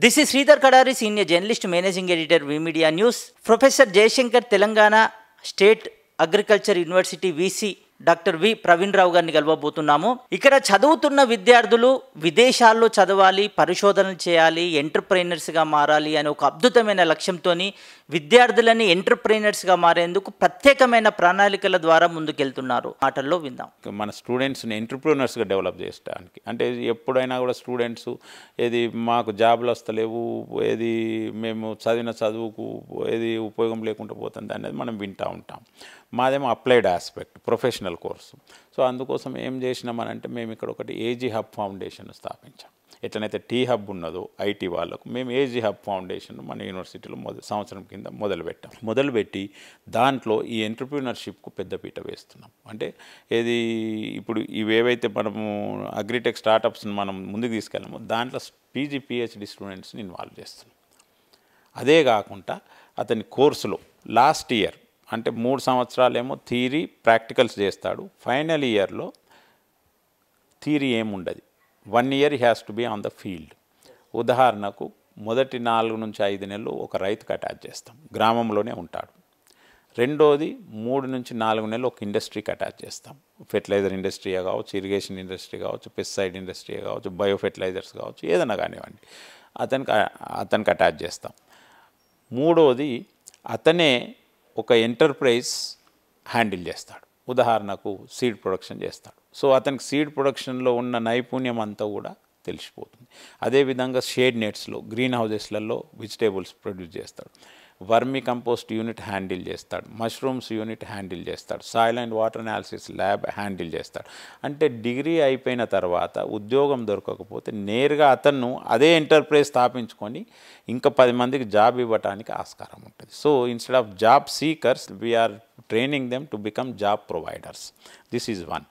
This is Sridhar Kadari, Senior Journalist, Managing Editor, V Media News. Professor Jay Shankar, Telangana State Agriculture University, VC, doctor V Praveen Rao గారిని కలవబోతున్నాము ఇక్కడ చదువుతున్న విద్యార్థులు విదేశాల్లో చదవాలి పరిశోధనలు చేయాలి ఎంటర్ప్రైనర్స్గా మారాలి అనే ఒక అద్భుతమైన లక్ష్యంతో విద్యార్థులని ఎంటర్ప్రైనర్స్గా మారేందుకు ప్రత్యేకమైన ప్రణాళికల ద్వారా ముందుకెళ్తున్నారు ఆటల్లో విందాం మన స్టూడెంట్స్ని ఎంటర్ప్రైనర్స్గా డెవలప్ చేయడానికి అంటే ఎప్పుడైనా కూడా స్టూడెంట్స్ ఏది మాకు జాబులు వస్తలేవు ఏది మేము చదివిన చదువుకు ఏది ఉపయోగం లేకుండా పోతుంది అనేది మనం వింటూ ఉంటాం మాదేమో applied aspect professional educational course so అందుకోసం ఏం చేసినామనంటే అంటే మేము ఇక్కడ ఒకటి ఏజీ హబ్ ఫౌండేషన్ స్థాపించాం ఎట్లనైతే టీ హబ్ ఉన్నదో ఐటీ వాళ్ళకు మేము ఏజీ హబ్ ఫౌండేషన్ మన యూనివర్సిటీలో మొదటి సంవత్సరం కింద మొదలుపెట్టాం మొదలుపెట్టి దాంట్లో ఈ ఎంటర్ప్రీనర్షిప్కు పెద్దపీట వేస్తున్నాం అంటే ఏది ఇప్పుడు ఇవేవైతే మనము అగ్రిటెక్ స్టార్టప్స్ని మనం ముందుకు తీసుకెళ్ళామో దాంట్లో పీజీ పిహెచ్డి స్టూడెంట్స్ని ఇన్వాల్వ్ చేస్తున్నాం అదే కాకుండా అతని కోర్సులో లాస్ట్ ఇయర్ అంటే మూడు సంవత్సరాలేమో థీరీ ప్రాక్టికల్స్ చేస్తాడు ఫైనల్ ఇయర్లో థీరీ ఏముండదు one year has to be on the field ఉదాహరణకు మొదటి నాలుగు నుంచి ఐదు నెలలు ఒక రైతుకు అటాచ్ చేస్తాం గ్రామంలోనే ఉంటాడు రెండోది మూడు నుంచి నాలుగు నెలలు ఒక ఇండస్ట్రీకి అటాచ్ చేస్తాం ఫెర్టిలైజర్ ఇండస్ట్రీ కావచ్చు ఇరిగేషన్ ఇండస్ట్రీ కావచ్చు పెస్టిసైడ్ ఇండస్ట్రీ కావచ్చు బయో ఫెర్టిలైజర్స్ కావచ్చు ఏదైనా కానివ్వండి అతనికి అతనికి అటాచ్ చేస్తాం మూడోది అతనే ఒక ఎంటర్ప్రైజ్ హ్యాండిల్ చేస్తాడు ఉదాహరణకు సీడ్ ప్రొడక్షన్ చేస్తాడు సో అతనికి సీడ్ ప్రొడక్షన్లో ఉన్న నైపుణ్యం అంతా కూడా తెలిసిపోతుంది అదేవిధంగా షేడ్ నెట్స్లో గ్రీన్ హౌజెస్లలో వెజిటేబుల్స్ ప్రొడ్యూస్ చేస్తాడు వర్మీ కంపోస్ట్ యూనిట్ హ్యాండిల్ చేస్తాడు మష్రూమ్స్ యూనిట్ హ్యాండిల్ చేస్తాడు soil and water analysis lab handle చేస్తాడు అంటే డిగ్రీ అయిపోయిన తర్వాత ఉద్యోగం దొరకకపోతే నేరుగా అతను అదే ఎంటర్ప్రైజ్ స్థాపించుకొని ఇంకా పది మందికి జాబ్ ఇవ్వటానికి ఆస్కారం ఉంటుంది so instead of job seekers we are training them to become job providers this is one